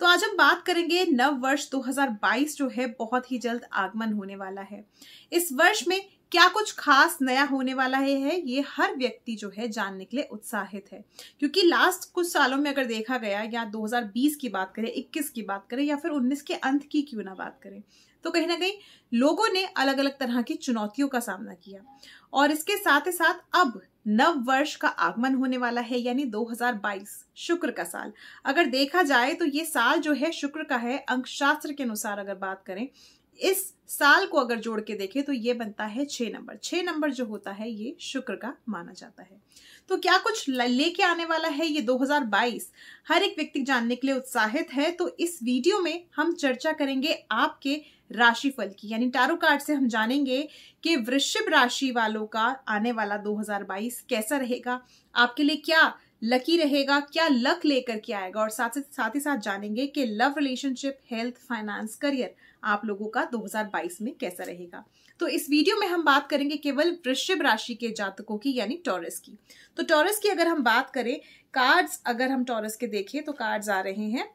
तो आज हम बात करेंगे नव वर्ष 2022 जो है बहुत ही जल्द आगमन होने वाला है इस वर्ष में क्या कुछ खास नया होने वाला है, है ये हर व्यक्ति जो है जानने के लिए उत्साहित है क्योंकि लास्ट कुछ सालों में अगर देखा गया या 2020 की बात करें 21 की बात करें या फिर 19 के अंत की क्यों ना बात करें तो कहीं ना कहीं लोगों ने अलग अलग तरह की चुनौतियों का सामना किया और इसके साथ ही साथ अब नव वर्ष का आगमन होने वाला है यानी 2022 शुक्र का साल अगर देखा जाए तो ये साल जो है शुक्र का है अंक शास्त्र के अनुसार अगर बात करें इस साल को अगर जोड़ के देखें तो ये बनता है छ नंबर छह नंबर जो होता है ये शुक्र का माना जाता है तो क्या कुछ लेके आने वाला है ये 2022 हर एक व्यक्ति जानने के लिए उत्साहित है तो इस वीडियो में हम चर्चा करेंगे आपके राशिफल की यानी टारो कार्ड से हम जानेंगे कि वृश्चिक राशि वालों का आने वाला 2022 कैसा रहेगा आपके लिए क्या लकी रहेगा क्या लक लेकर के आएगा और साथ साथ ही साथ जानेंगे कि love relationship health finance career आप लोगों का 2022 में कैसा रहेगा तो इस वीडियो में हम बात करेंगे केवल वृश्चिक राशि के जातकों की यानी टॉरस की तो टॉरस की अगर हम बात करें कार्ड्स अगर हम टॉरस के देखें तो कार्ड्स आ रहे हैं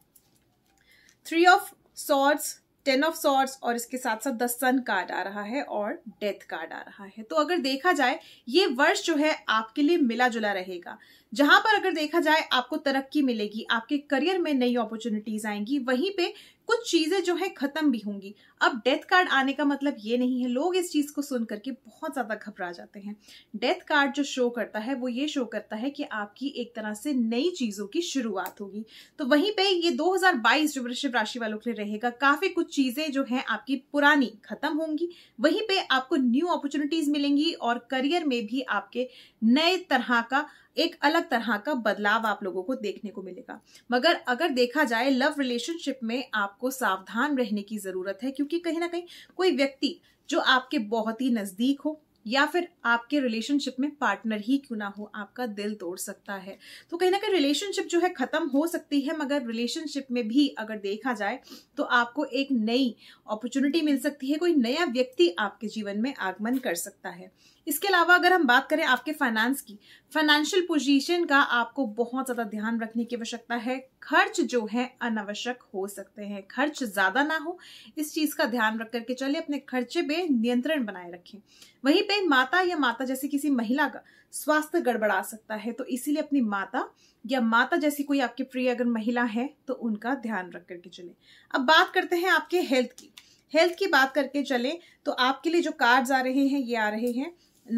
three of swords ten of swords और इसके साथ साथ द सन कार्ड आ रहा है और डेथ कार्ड आ रहा है तो अगर देखा जाए ये वर्ष जो है आपके लिए मिला जुला रहेगा जहां पर अगर देखा जाए आपको तरक्की मिलेगी आपके करियर में नई अपॉर्चुनिटीज आएंगी वहीं पे कुछ चीजें जो है खत्म भी होंगी अब डेथ कार्ड आने का मतलब ये नहीं है लोग इस चीज को सुन करके बहुत ज्यादा घबरा जाते हैं डेथ कार्ड जो शो करता है वो ये शो करता है कि आपकी एक तरह से नई चीजों की शुरुआत होगी तो वहीं पे ये 2022 जो वृषभ राशि वालों के लिए रहेगा काफी कुछ चीजें जो है आपकी पुरानी खत्म होंगी वहीं पे आपको न्यू अपॉर्चुनिटीज मिलेंगी और करियर में भी आपके नए तरह का एक अलग तरह का बदलाव आप लोगों को देखने को मिलेगा मगर अगर देखा जाए लव रिलेशनशिप में आपको सावधान रहने की जरूरत है क्योंकि कहीं ना कहीं कोई व्यक्ति जो आपके बहुत ही नजदीक हो या फिर आपके रिलेशनशिप में पार्टनर ही क्यों ना हो आपका दिल तोड़ सकता है तो कहीं ना कहीं रिलेशनशिप जो है ख़त्म हो सकती है मगर रिलेशनशिप में भी अगर देखा जाए तो आपको एक नई अपॉर्चुनिटी मिल सकती है कोई नया व्यक्ति आपके जीवन में आगमन कर सकता है इसके अलावा अगर हम बात करें आपके फाइनेंस की फाइनेंशियल पोजीशन का आपको बहुत ज़्यादा ध्यान रखने की आवश्यकता है खर्च जो है अनावश्यक हो सकते हैं खर्च ज़्यादा ना हो इस चीज़ का ध्यान रख करके चले अपने खर्चे पे नियंत्रण बनाए रखें वहीं पे कई माता या माता जैसी किसी महिला का स्वास्थ्य गड़बड़ा सकता है तो इसीलिए अपनी माता या माता जैसी कोई आपके प्रिय अगर महिला है तो उनका ध्यान रख करके चले अब बात करते हैं आपके हेल्थ की हेल्थ की बात करके चले तो आपके लिए जो कार्ड्स आ रहे हैं ये आ रहे हैं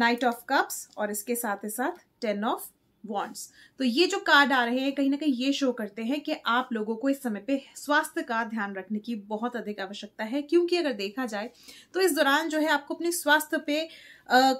नाइट ऑफ कप्स और इसके साथ ही साथ टेन ऑफ वॉन्ट्स तो ये जो कार्ड आ रहे हैं कहीं ना कहीं ये शो करते हैं कि आप लोगों को इस समय पे स्वास्थ्य का ध्यान रखने की बहुत अधिक आवश्यकता है क्योंकि अगर देखा जाए तो इस दौरान जो है आपको अपने स्वास्थ्य पे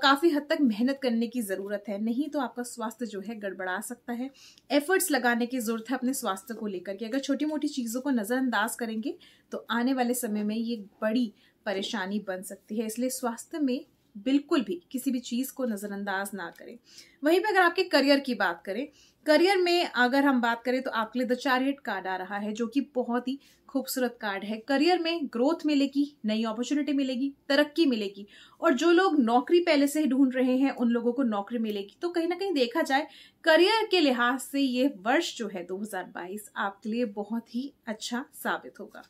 काफ़ी हद तक मेहनत करने की ज़रूरत है नहीं तो आपका स्वास्थ्य जो है गड़बड़ा सकता है एफर्ट्स लगाने की ज़रूरत है अपने स्वास्थ्य को लेकर के अगर छोटी मोटी चीज़ों को नज़रअंदाज करेंगे तो आने वाले समय में ये बड़ी परेशानी बन सकती है इसलिए स्वास्थ्य में बिल्कुल भी किसी भी चीज़ को नज़रअंदाज ना करें वहीं पे अगर आपके करियर की बात करें करियर में अगर हम बात करें तो आपके लिए द चारियट कार्ड आ रहा है जो कि बहुत ही खूबसूरत कार्ड है करियर में ग्रोथ मिलेगी नई अपॉर्चुनिटी मिलेगी तरक्की मिलेगी और जो लोग नौकरी पहले से ही ढूंढ रहे हैं उन लोगों को नौकरी मिलेगी तो कहीं ना कहीं देखा जाए करियर के लिहाज से ये वर्ष जो है 2022 आपके लिए बहुत ही अच्छा साबित होगा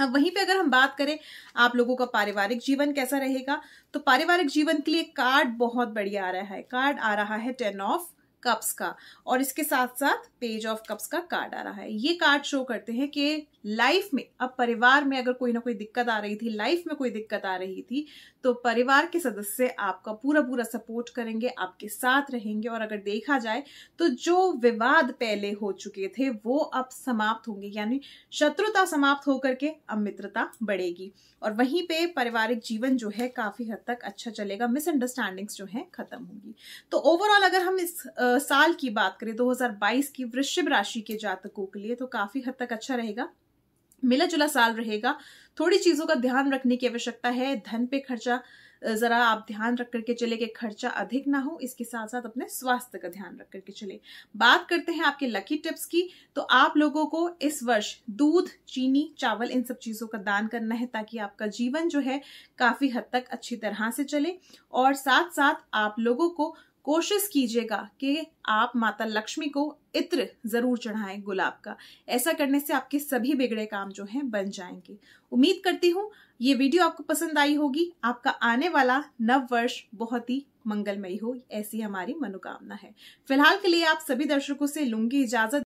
अब वहीं पे अगर हम बात करें आप लोगों का पारिवारिक जीवन कैसा रहेगा तो पारिवारिक जीवन के लिए कार्ड बहुत बढ़िया आ रहा है कार्ड आ रहा है टेन ऑफ कप्स का और इसके साथ साथ पेज ऑफ कप्स का कार्ड आ रहा है ये कार्ड शो करते हैं कि लाइफ में अब परिवार में अगर कोई ना कोई दिक्कत आ रही थी लाइफ में कोई दिक्कत आ रही थी तो परिवार के सदस्य आपका पूरा पूरा सपोर्ट करेंगे आपके साथ रहेंगे और अगर देखा जाए तो जो विवाद पहले हो चुके थे वो अब समाप्त होंगे यानी शत्रुता समाप्त होकर के अब मित्रता बढ़ेगी और वहीं पे पारिवारिक जीवन जो है काफी हद तक अच्छा चलेगा मिसअंडरस्टैंडिंग्स जो है खत्म होंगी तो ओवरऑल अगर हम इस आ, साल की बात करें 2022 की वृश्चिक राशि के जातकों के लिए तो काफी हद तक अच्छा रहेगा मिला जुला साल रहेगा थोड़ी चीजों का ध्यान रखने की आवश्यकता है धन पे खर्चा जरा आप ध्यान रख करके चले कि खर्चा अधिक ना हो इसके साथ साथ अपने स्वास्थ्य का ध्यान रख करके चले बात करते हैं आपके लकी टिप्स की तो आप लोगों को इस वर्ष दूध चीनी चावल इन सब चीजों का दान करना है ताकि आपका जीवन जो है काफी हद तक अच्छी तरह से चले और साथ साथ आप लोगों को कोशिश कीजिएगा कि आप माता लक्ष्मी को इत्र जरूर चढ़ाएं गुलाब का ऐसा करने से आपके सभी बिगड़े काम जो हैं बन जाएंगे उम्मीद करती हूँ ये वीडियो आपको पसंद आई होगी आपका आने वाला नव वर्ष बहुत ही मंगलमयी हो ऐसी हमारी मनोकामना है फिलहाल के लिए आप सभी दर्शकों से लूंगी इजाजत